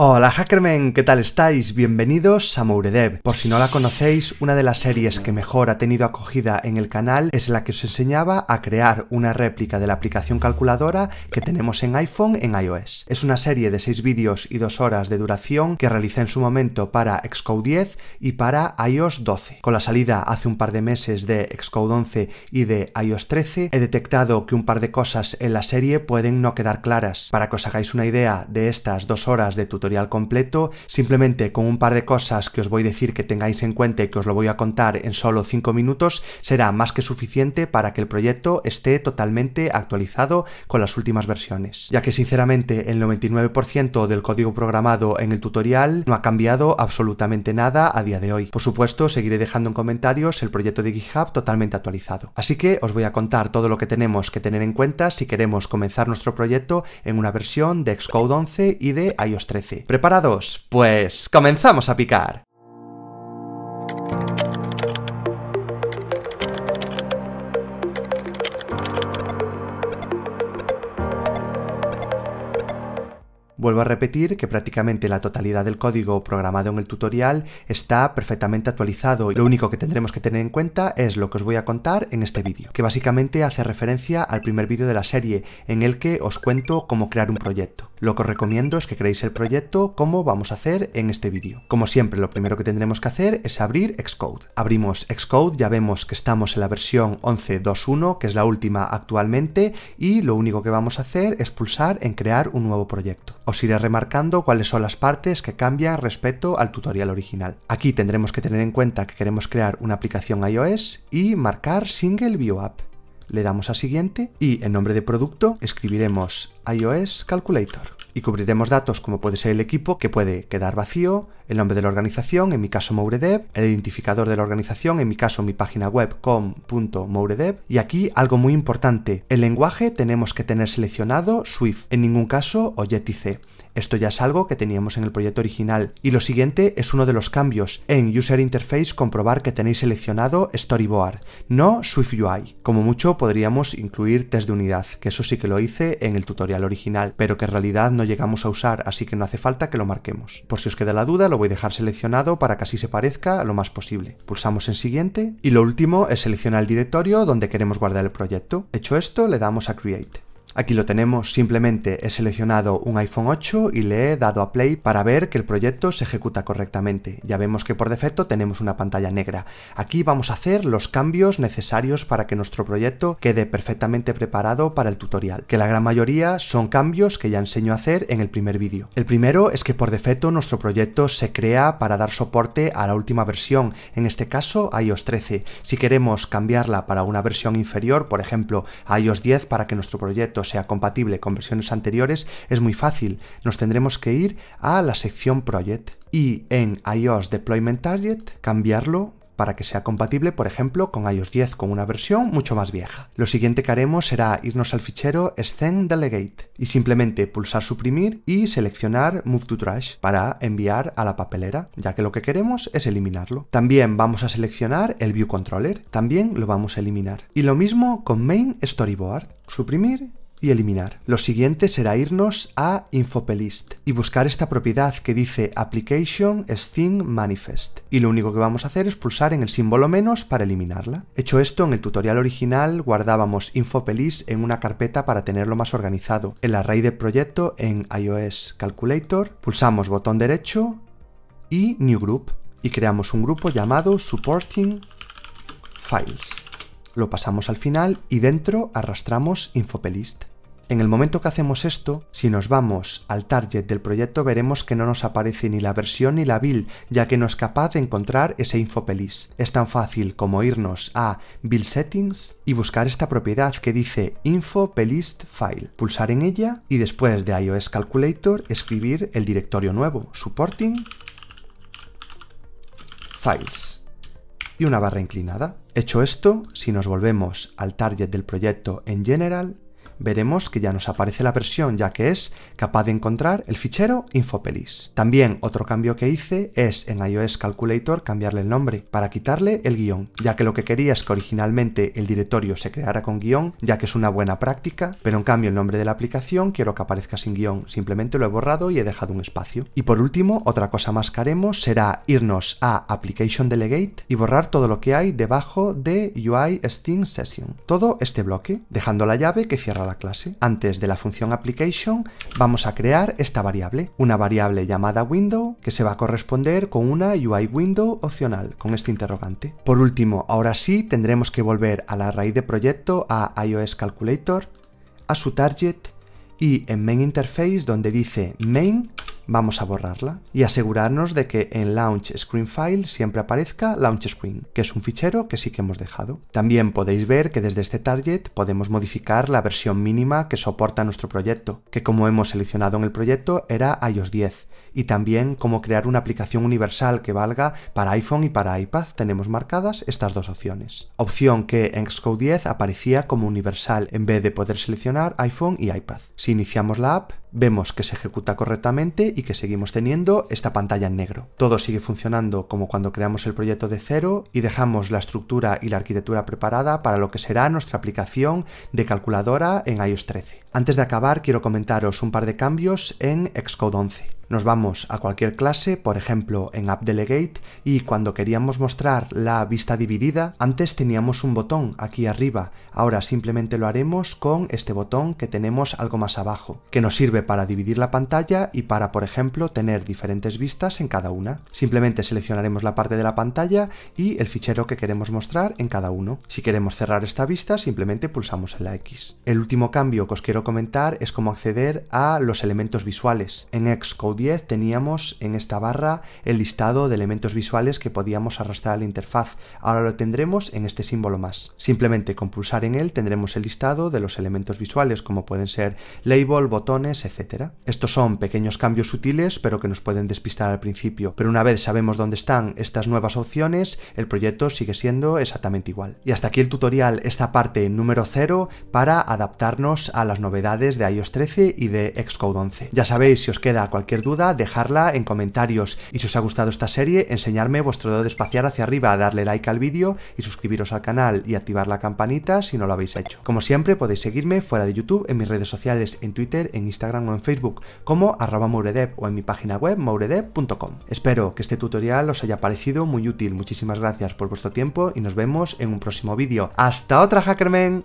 Hola Hackermen, ¿qué tal estáis? Bienvenidos a Mouredev. Por si no la conocéis, una de las series que mejor ha tenido acogida en el canal es la que os enseñaba a crear una réplica de la aplicación calculadora que tenemos en iPhone en iOS. Es una serie de 6 vídeos y 2 horas de duración que realicé en su momento para Xcode 10 y para iOS 12. Con la salida hace un par de meses de Xcode 11 y de iOS 13, he detectado que un par de cosas en la serie pueden no quedar claras. Para que os hagáis una idea de estas 2 horas de tutorial, completo, simplemente con un par de cosas que os voy a decir que tengáis en cuenta y que os lo voy a contar en solo 5 minutos, será más que suficiente para que el proyecto esté totalmente actualizado con las últimas versiones, ya que sinceramente el 99% del código programado en el tutorial no ha cambiado absolutamente nada a día de hoy. Por supuesto, seguiré dejando en comentarios el proyecto de GitHub totalmente actualizado. Así que os voy a contar todo lo que tenemos que tener en cuenta si queremos comenzar nuestro proyecto en una versión de Xcode 11 y de iOS 13. ¿Preparados? Pues comenzamos a picar. Vuelvo a repetir que prácticamente la totalidad del código programado en el tutorial está perfectamente actualizado y lo único que tendremos que tener en cuenta es lo que os voy a contar en este vídeo, que básicamente hace referencia al primer vídeo de la serie en el que os cuento cómo crear un proyecto. Lo que os recomiendo es que creéis el proyecto como vamos a hacer en este vídeo. Como siempre, lo primero que tendremos que hacer es abrir Xcode. Abrimos Xcode, ya vemos que estamos en la versión 11.2.1, que es la última actualmente, y lo único que vamos a hacer es pulsar en crear un nuevo proyecto. Os iré remarcando cuáles son las partes que cambian respecto al tutorial original. Aquí tendremos que tener en cuenta que queremos crear una aplicación iOS y marcar Single View App le damos a siguiente y en nombre de producto escribiremos iOS Calculator y cubriremos datos como puede ser el equipo, que puede quedar vacío, el nombre de la organización, en mi caso Mouredev, el identificador de la organización, en mi caso mi página web com.mouredev. Y aquí algo muy importante, el lenguaje tenemos que tener seleccionado Swift, en ningún caso o esto ya es algo que teníamos en el proyecto original. Y lo siguiente es uno de los cambios. En User Interface comprobar que tenéis seleccionado Storyboard, no SwiftUI. Como mucho podríamos incluir test de unidad, que eso sí que lo hice en el tutorial original, pero que en realidad no llegamos a usar, así que no hace falta que lo marquemos. Por si os queda la duda, lo voy a dejar seleccionado para que así se parezca lo más posible. Pulsamos en siguiente y lo último es seleccionar el directorio donde queremos guardar el proyecto. Hecho esto, le damos a Create. Aquí lo tenemos, simplemente he seleccionado un iPhone 8 y le he dado a play para ver que el proyecto se ejecuta correctamente. Ya vemos que por defecto tenemos una pantalla negra. Aquí vamos a hacer los cambios necesarios para que nuestro proyecto quede perfectamente preparado para el tutorial, que la gran mayoría son cambios que ya enseño a hacer en el primer vídeo. El primero es que por defecto nuestro proyecto se crea para dar soporte a la última versión, en este caso iOS 13. Si queremos cambiarla para una versión inferior, por ejemplo iOS 10 para que nuestro proyecto sea compatible con versiones anteriores es muy fácil. Nos tendremos que ir a la sección Project y en iOS Deployment Target cambiarlo para que sea compatible, por ejemplo, con iOS 10 con una versión mucho más vieja. Lo siguiente que haremos será irnos al fichero Scene Delegate y simplemente pulsar suprimir y seleccionar Move to Trash para enviar a la papelera, ya que lo que queremos es eliminarlo. También vamos a seleccionar el View Controller, también lo vamos a eliminar. Y lo mismo con Main Storyboard, suprimir y eliminar. Lo siguiente será irnos a Infopelist y buscar esta propiedad que dice Application Thing Manifest. Y lo único que vamos a hacer es pulsar en el símbolo menos para eliminarla. Hecho esto, en el tutorial original guardábamos Infopelist en una carpeta para tenerlo más organizado. El Array de proyecto, en iOS Calculator, pulsamos botón derecho y New Group y creamos un grupo llamado Supporting Files lo pasamos al final y dentro arrastramos Infopelist. En el momento que hacemos esto, si nos vamos al target del proyecto veremos que no nos aparece ni la versión ni la build, ya que no es capaz de encontrar ese info.plist. Es tan fácil como irnos a Build Settings y buscar esta propiedad que dice Info File, pulsar en ella y después de iOS Calculator escribir el directorio nuevo, Supporting Files y una barra inclinada. Hecho esto, si nos volvemos al target del proyecto en General, veremos que ya nos aparece la versión ya que es capaz de encontrar el fichero infopelis. También otro cambio que hice es en iOS Calculator cambiarle el nombre para quitarle el guión, ya que lo que quería es que originalmente el directorio se creara con guión, ya que es una buena práctica, pero en cambio el nombre de la aplicación quiero que aparezca sin guión, simplemente lo he borrado y he dejado un espacio. Y por último, otra cosa más que haremos será irnos a Application Delegate y borrar todo lo que hay debajo de UI Steam Session, todo este bloque, dejando la llave que cierra la clase. Antes de la función application vamos a crear esta variable, una variable llamada window que se va a corresponder con una UI window opcional, con este interrogante. Por último, ahora sí tendremos que volver a la raíz de proyecto a iOS Calculator, a su target y en main interface donde dice main Vamos a borrarla y asegurarnos de que en Launch Screen File siempre aparezca Launch Screen, que es un fichero que sí que hemos dejado. También podéis ver que desde este target podemos modificar la versión mínima que soporta nuestro proyecto, que como hemos seleccionado en el proyecto era iOS 10, y también cómo crear una aplicación universal que valga para iPhone y para iPad tenemos marcadas estas dos opciones. Opción que en Xcode 10 aparecía como universal en vez de poder seleccionar iPhone y iPad. Si iniciamos la app, vemos que se ejecuta correctamente y que seguimos teniendo esta pantalla en negro. Todo sigue funcionando como cuando creamos el proyecto de cero y dejamos la estructura y la arquitectura preparada para lo que será nuestra aplicación de calculadora en iOS 13. Antes de acabar quiero comentaros un par de cambios en Xcode 11. Nos vamos a cualquier clase, por ejemplo en AppDelegate, y cuando queríamos mostrar la vista dividida, antes teníamos un botón aquí arriba, ahora simplemente lo haremos con este botón que tenemos algo más abajo, que nos sirve para dividir la pantalla y para, por ejemplo, tener diferentes vistas en cada una. Simplemente seleccionaremos la parte de la pantalla y el fichero que queremos mostrar en cada uno. Si queremos cerrar esta vista, simplemente pulsamos en la X. El último cambio que os quiero comentar es cómo acceder a los elementos visuales. En Xcode 10 teníamos en esta barra el listado de elementos visuales que podíamos arrastrar a la interfaz. Ahora lo tendremos en este símbolo más. Simplemente con pulsar en él tendremos el listado de los elementos visuales como pueden ser label, botones, etcétera. Estos son pequeños cambios sutiles pero que nos pueden despistar al principio. Pero una vez sabemos dónde están estas nuevas opciones, el proyecto sigue siendo exactamente igual. Y hasta aquí el tutorial, esta parte número 0 para adaptarnos a las novedades de iOS 13 y de Xcode 11. Ya sabéis, si os queda cualquier duda duda, dejarla en comentarios. Y si os ha gustado esta serie, enseñarme vuestro dedo de espaciar hacia arriba, darle like al vídeo y suscribiros al canal y activar la campanita si no lo habéis hecho. Como siempre, podéis seguirme fuera de YouTube, en mis redes sociales, en Twitter, en Instagram o en Facebook, como arroba mouredev o en mi página web puntocom Espero que este tutorial os haya parecido muy útil. Muchísimas gracias por vuestro tiempo y nos vemos en un próximo vídeo. ¡Hasta otra, Hackerman!